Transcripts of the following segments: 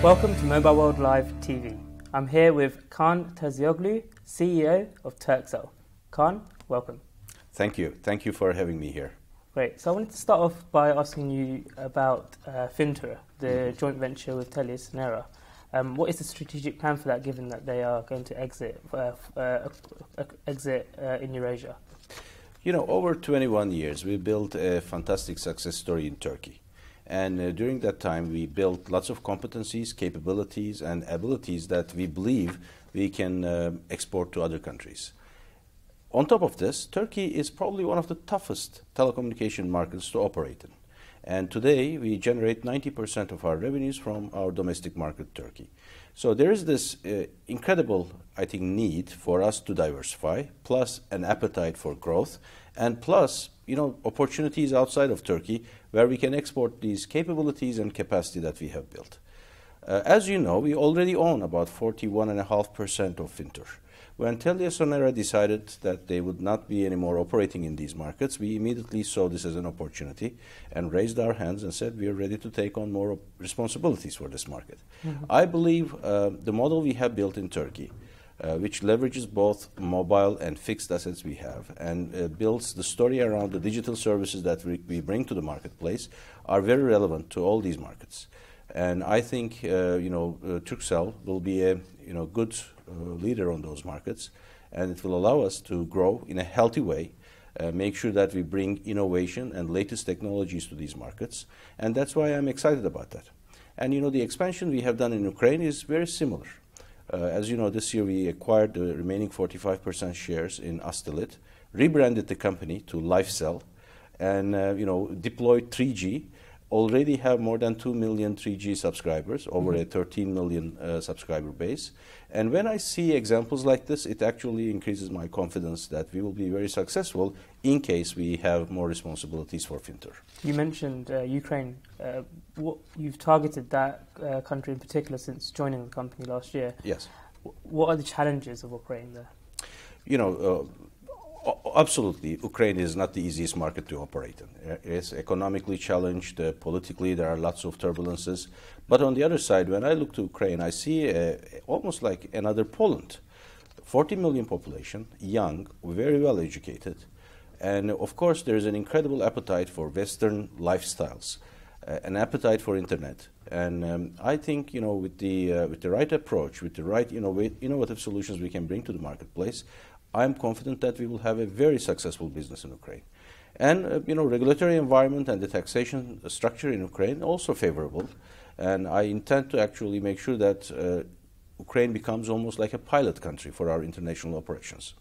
Welcome to Mobile World Live TV. I'm here with Khan Tazioglu, CEO of Turkcell. Khan, welcome. Thank you. Thank you for having me here. Great. So I wanted to start off by asking you about uh, Fintura, the mm -hmm. joint venture with Telia Sonera. Um, what is the strategic plan for that, given that they are going to exit uh, uh, uh, exit uh, in Eurasia? You know, over 21 years, we built a fantastic success story in Turkey and uh, during that time, we built lots of competencies, capabilities, and abilities that we believe we can uh, export to other countries. On top of this, Turkey is probably one of the toughest telecommunication markets to operate in. And today we generate 90% of our revenues from our domestic market, Turkey. So there is this uh, incredible, I think, need for us to diversify, plus an appetite for growth, and plus, you know, opportunities outside of Turkey where we can export these capabilities and capacity that we have built. Uh, as you know, we already own about 41.5% of Fintur. When Telia Sonera decided that they would not be anymore operating in these markets, we immediately saw this as an opportunity and raised our hands and said we are ready to take on more responsibilities for this market. Mm -hmm. I believe uh, the model we have built in Turkey, uh, which leverages both mobile and fixed assets we have and uh, builds the story around the digital services that we, we, bring to the marketplace are very relevant to all these markets. And I think uh, you know uh, Turkcell will be a you know good uh, leader on those markets, and it will allow us to grow in a healthy way. Uh, make sure that we bring innovation and latest technologies to these markets. And that's why I'm excited about that. And you know, the expansion we have done in Ukraine is very similar. Uh, as you know, this year we acquired the remaining 45% shares in Astelit, rebranded the company to LifeCell, and uh, you know, deployed 3G already have more than 2 million 3G subscribers mm-hmm. over mm -hmm. a 13 million uh, subscriber base. And when I see examples like this, it actually increases my confidence that we will be very successful in case we have more responsibilities for FinTech. You mentioned uh, Ukraine. Uh, what, you've targeted that uh, country in particular since joining the company last year. Yes. W what are the challenges of operating there? You know, uh, Absolutely. Ukraine is not the easiest market to operate in. It's economically challenged. Uh, politically, there are lots of turbulences. But on the other side, when I look to Ukraine, I see uh, almost like another Poland 40 million population, young, very well educated. And of course, there is an incredible appetite for Western lifestyles an appetite for internet. And um, I think you know with the uh, with the right approach, with the right innov- innovative solutions we can bring to the marketplace, I'm confident that we will have a very successful business in Ukraine. And uh, you know regulatory environment and the taxation structure in Ukraine also favorable. And I intend to actually make sure that uh, Ukraine becomes almost like a pilot country for our international operations.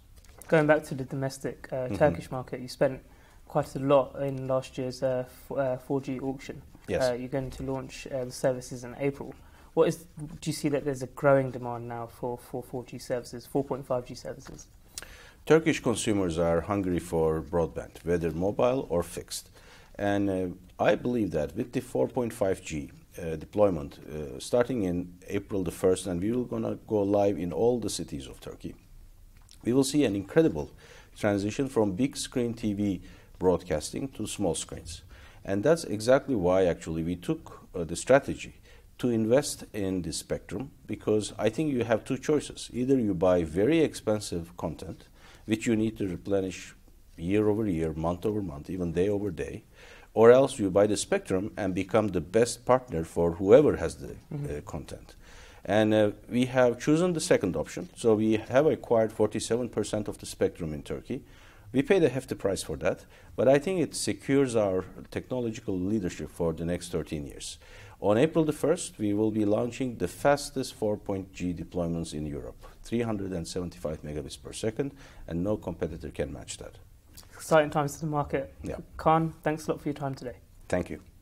Going back to the domestic uh, mm-hmm. Turkish market, you spent quite a lot in last year's uh, f- uh, 4G auction. Yes. Uh, you're going to launch uh, the services in April. What is? Do you see that there's a growing demand now for, for 4G services, 4.5G services? Turkish consumers are hungry for broadband, whether mobile or fixed. And uh, I believe that with the 4.5G uh, deployment uh, starting in April the 1st, and we are going to go live in all the cities of Turkey, we will see an incredible transition from big screen TV broadcasting to small screens. And that's exactly why actually we took uh, the strategy to invest in the spectrum because I think you have two choices. Either you buy very expensive content, which you need to replenish year over year, month over month, even day over day, or else you buy the spectrum and become the best partner for whoever has the mm-hmm. uh, content. And uh, we have chosen the second option. So we have acquired 47% of the spectrum in Turkey. We paid a hefty price for that, but I think it secures our technological leadership for the next 13 years. On April the 1st, we will be launching the fastest 4.G deployments in Europe, 375 megabits per second, and no competitor can match that. Exciting times to the market. Yeah. Khan, thanks a lot for your time today. Thank you.